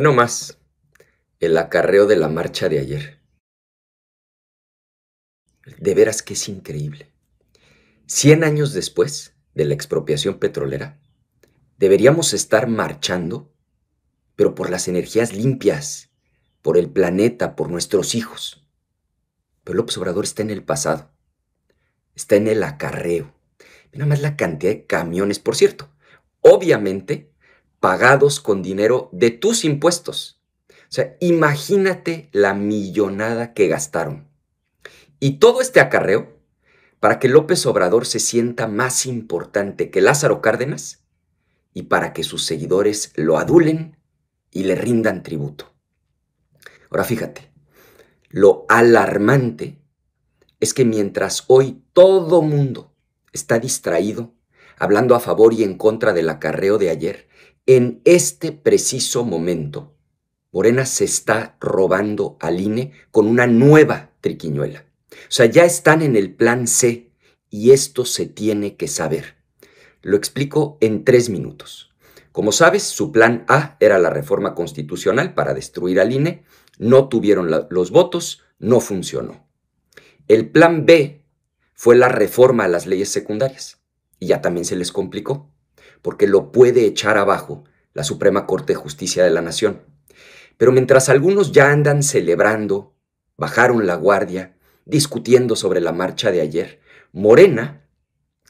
no nomás el acarreo de la marcha de ayer. De veras que es increíble. Cien años después de la expropiación petrolera, deberíamos estar marchando, pero por las energías limpias, por el planeta, por nuestros hijos. Pero López Obrador está en el pasado, está en el acarreo. Ve más la cantidad de camiones, por cierto. Obviamente, pagados con dinero de tus impuestos. O sea, imagínate la millonada que gastaron. Y todo este acarreo para que López Obrador se sienta más importante que Lázaro Cárdenas y para que sus seguidores lo adulen y le rindan tributo. Ahora fíjate, lo alarmante es que mientras hoy todo mundo está distraído, hablando a favor y en contra del acarreo de ayer, en este preciso momento, Morena se está robando al INE con una nueva triquiñuela. O sea, ya están en el plan C y esto se tiene que saber. Lo explico en tres minutos. Como sabes, su plan A era la reforma constitucional para destruir al INE, no tuvieron los votos, no funcionó. El plan B fue la reforma a las leyes secundarias y ya también se les complicó porque lo puede echar abajo la Suprema Corte de Justicia de la Nación. Pero mientras algunos ya andan celebrando, bajaron la guardia, discutiendo sobre la marcha de ayer, Morena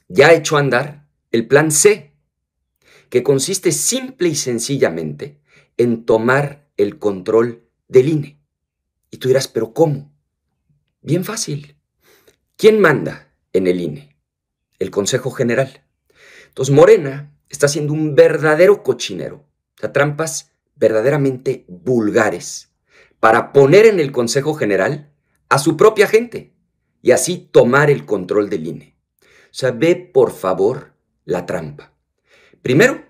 ya echó a andar el plan C, que consiste simple y sencillamente en tomar el control del INE. Y tú dirás, pero ¿cómo? Bien fácil. ¿Quién manda en el INE? El Consejo General. Entonces Morena está siendo un verdadero cochinero. O sea, trampas verdaderamente vulgares para poner en el Consejo General a su propia gente y así tomar el control del INE. O sea, ve por favor la trampa. Primero,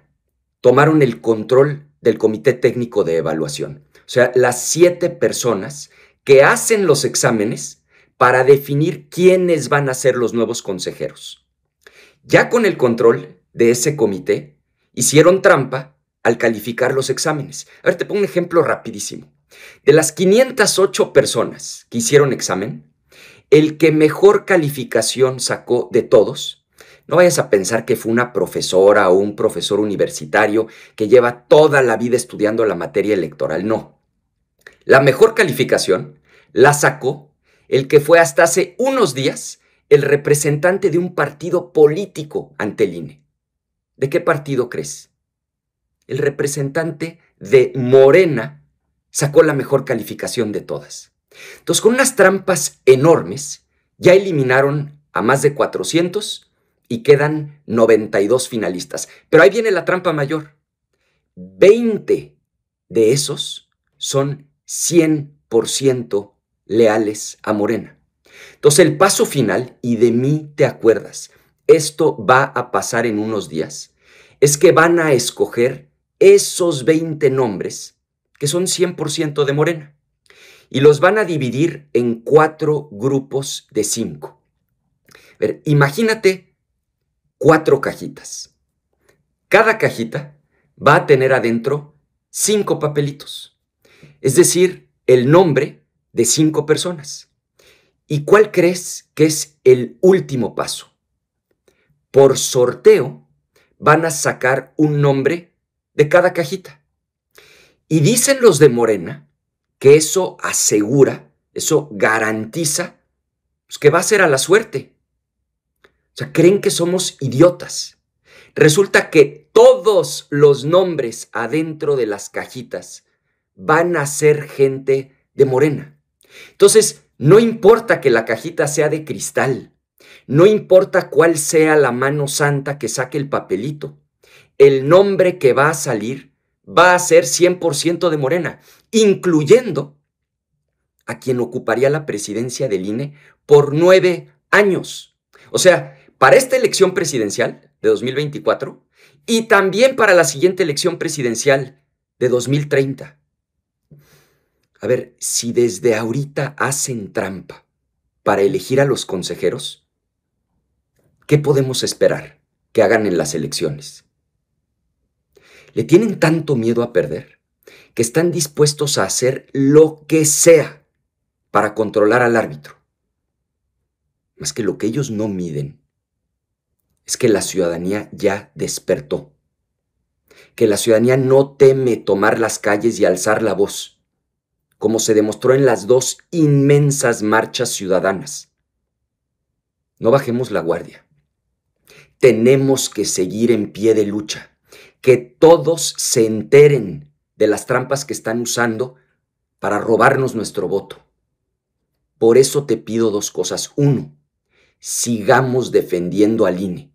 tomaron el control del Comité Técnico de Evaluación. O sea, las siete personas que hacen los exámenes para definir quiénes van a ser los nuevos consejeros. Ya con el control, de ese comité hicieron trampa al calificar los exámenes. A ver, te pongo un ejemplo rapidísimo. De las 508 personas que hicieron examen, el que mejor calificación sacó de todos, no vayas a pensar que fue una profesora o un profesor universitario que lleva toda la vida estudiando la materia electoral, no. La mejor calificación la sacó el que fue hasta hace unos días el representante de un partido político ante el INE. ¿De qué partido crees? El representante de Morena sacó la mejor calificación de todas. Entonces, con unas trampas enormes, ya eliminaron a más de 400 y quedan 92 finalistas. Pero ahí viene la trampa mayor. 20 de esos son 100% leales a Morena. Entonces el paso final, y de mí te acuerdas, esto va a pasar en unos días, es que van a escoger esos 20 nombres, que son 100% de Morena, y los van a dividir en cuatro grupos de cinco. imagínate cuatro cajitas. Cada cajita va a tener adentro cinco papelitos, es decir, el nombre de cinco personas. ¿Y cuál crees que es el último paso? por sorteo, van a sacar un nombre de cada cajita. Y dicen los de Morena que eso asegura, eso garantiza pues, que va a ser a la suerte. O sea, creen que somos idiotas. Resulta que todos los nombres adentro de las cajitas van a ser gente de Morena. Entonces, no importa que la cajita sea de cristal, no importa cuál sea la mano santa que saque el papelito, el nombre que va a salir va a ser 100% de Morena, incluyendo a quien ocuparía la presidencia del INE por nueve años. O sea, para esta elección presidencial de 2024 y también para la siguiente elección presidencial de 2030. A ver, si desde ahorita hacen trampa para elegir a los consejeros, ¿qué podemos esperar que hagan en las elecciones? Le tienen tanto miedo a perder que están dispuestos a hacer lo que sea para controlar al árbitro. Más que lo que ellos no miden es que la ciudadanía ya despertó, que la ciudadanía no teme tomar las calles y alzar la voz, como se demostró en las dos inmensas marchas ciudadanas. No bajemos la guardia tenemos que seguir en pie de lucha, que todos se enteren de las trampas que están usando para robarnos nuestro voto. Por eso te pido dos cosas. Uno, sigamos defendiendo al INE,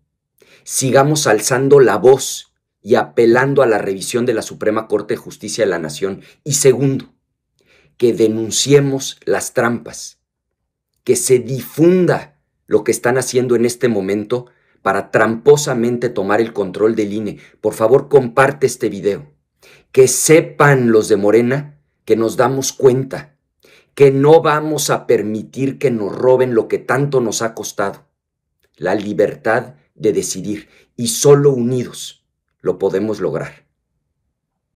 sigamos alzando la voz y apelando a la revisión de la Suprema Corte de Justicia de la Nación. Y segundo, que denunciemos las trampas, que se difunda lo que están haciendo en este momento para tramposamente tomar el control del INE. Por favor, comparte este video. Que sepan los de Morena que nos damos cuenta, que no vamos a permitir que nos roben lo que tanto nos ha costado, la libertad de decidir. Y solo unidos lo podemos lograr.